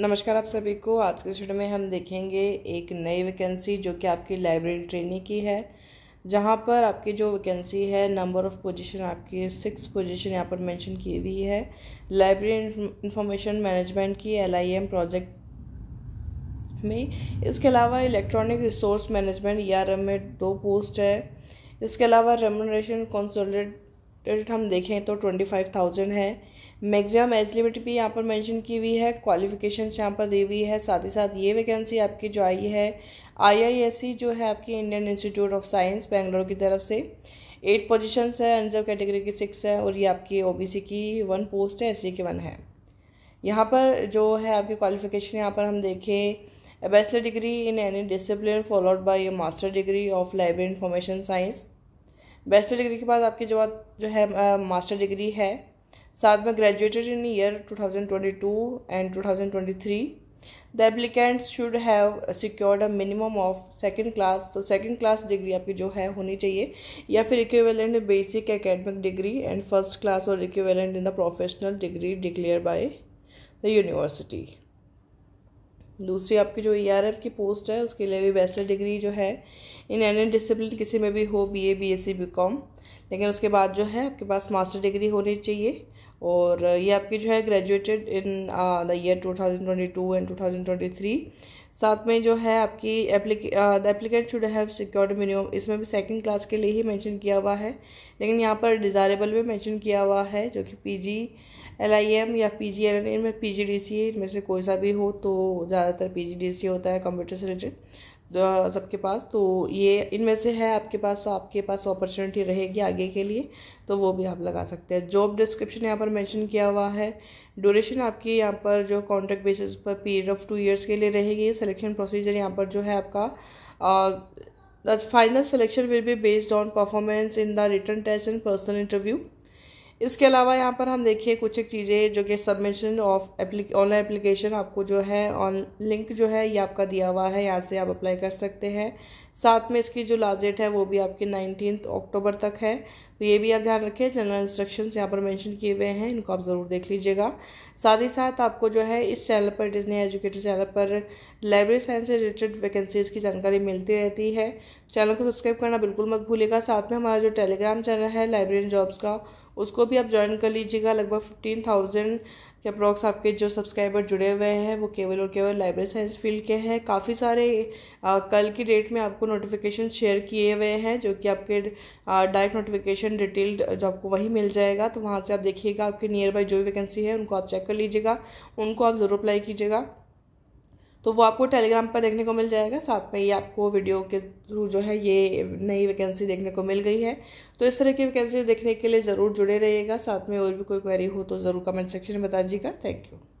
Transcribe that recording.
नमस्कार आप सभी को आज के वीडियो में हम देखेंगे एक नई वैकेंसी जो कि आपकी लाइब्रेरी ट्रेनिंग की है जहाँ पर आपकी जो वैकेंसी है नंबर ऑफ़ पोजीशन आपकी सिक्स पोजीशन यहाँ पर मेंशन की हुई है लाइब्रेरी इंफॉर्मेशन मैनेजमेंट की एलआईएम प्रोजेक्ट में इसके अलावा इलेक्ट्रॉनिक रिसोर्स मैनेजमेंट ई में दो पोस्ट है इसके अलावा रेमोनरेशन कंसोलिडेट रेट तो हम देखें तो ट्वेंटी फाइव थाउजेंड है मैक्सिमम लिमिट भी यहाँ पर मेंशन की हुई है क्वालिफिकेशन यहाँ पर दी हुई है साथ ही साथ ये वैकेंसी आपकी जो आई है आईआईएससी e जो है आपकी Indian Institute of Science Bangalore की तरफ से एट पोजीशंस है एनजर कैटेगरी की सिक्स है और ये आपकी ओ की वन पोस्ट है एस e की वन है यहाँ पर जो है आपकी क्वालिफिकेशन यहाँ पर हम देखें bachelor degree in any discipline followed by a master degree of library information science bachelor degree के बाद आपकी जो जो है मास्टर डिग्री है साथ में graduated in year 2022 and 2023 the applicant should have secured a minimum of second class तो सेकेंड क्लास डिग्री आपकी जो है होनी चाहिए या फिर equivalent basic academic degree and first class और equivalent in the professional degree declare by the university दूसरी आपकी जो ई e की पोस्ट है उसके लिए भी बैचलर डिग्री जो है इन एनी डिसिप्लिन किसी में भी हो B A B S C B com लेकिन उसके बाद जो है आपके पास मास्टर डिग्री होनी चाहिए और ये आपकी जो है graduated in the year 2022 and 2023 साथ में जो है आपकी the applicant should have secured minimum इसमें भी सेकंड क्लास के लिए ही मेंशन किया हुआ है लेकिन यहाँ पर डिज़ायरेबल भी मेंशन किया हुआ है जो कि पीजी एलआईएम या पी जी एल एन इनमें पी जी डी सी इनमें से कोई सा भी हो तो ज़्यादातर पी जी डी सी होता है कंप्यूटर से रिलेटेड सबके पास तो ये इनमें से है आपके पास तो आपके पास अपॉर्चुनिटी रहेगी आगे के लिए तो वो भी आप लगा सकते हैं जॉब डिस्क्रिप्शन यहाँ पर मेंशन किया हुआ है ड्यूरेशन आपकी यहाँ पर जो कॉन्ट्रैक्ट बेसिस पर पीरियड ऑफ टू इयर्स के लिए रहेगी सिलेक्शन प्रोसीजर यहाँ पर जो है आपका final selection will be based on performance in the written test and personal interview इसके अलावा यहाँ पर हम देखिए कुछ एक चीज़ें जो कि सबमिशन ऑफ ऑनलाइन एप्लीकेशन आपको जो है ऑन लिंक जो है ये आपका दिया हुआ है यहाँ से आप अप्लाई कर सकते हैं साथ में इसकी जो लास्ट डेट है वो भी आपकी नाइनटीन अक्टूबर तक है तो ये भी आप ध्यान रखें जनरल इंस्ट्रक्शन यहाँ पर मैंशन किए हुए हैं इनको आप ज़रूर देख लीजिएगा साथ ही साथ आपको जो है इस चैनल पर डिजनी एजुकेटर चैनल पर लाइब्रेरी साइंस से रिलेटेड वैकेंसीज़ की जानकारी मिलती रहती है चैनल को सब्सक्राइब करना बिल्कुल मत भूलेगा साथ में हमारा जो टेलीग्राम चैनल है लाइब्रेरी जॉब्स का उसको भी आप ज्वाइन कर लीजिएगा लगभग फिफ्टीन थाउजेंड के अप्रॉक्स आपके जो सब्सक्राइबर जुड़े हुए हैं वो केवल और केवल लाइब्रेरी साइंस फील्ड के हैं काफ़ी सारे आ, कल की डेट में आपको नोटिफिकेशन शेयर किए हुए हैं जो कि आपके डायरेक्ट नोटिफिकेशन डिटेल्ड जो आपको वहीं मिल जाएगा तो वहाँ से आप देखिएगा आपके नियर बाई जो वैकेंसी है उनको आप चेक कर लीजिएगा उनको आप ज़रूर अप्लाई कीजिएगा तो वो आपको टेलीग्राम पर देखने को मिल जाएगा साथ में ही आपको वीडियो के थ्रू जो है ये नई वैकेंसी देखने को मिल गई है तो इस तरह की वैकेंसी देखने के लिए ज़रूर जुड़े रहिएगा साथ में और भी कोई क्वेरी हो तो ज़रूर कमेंट सेक्शन में बता दीजिएगा थैंक यू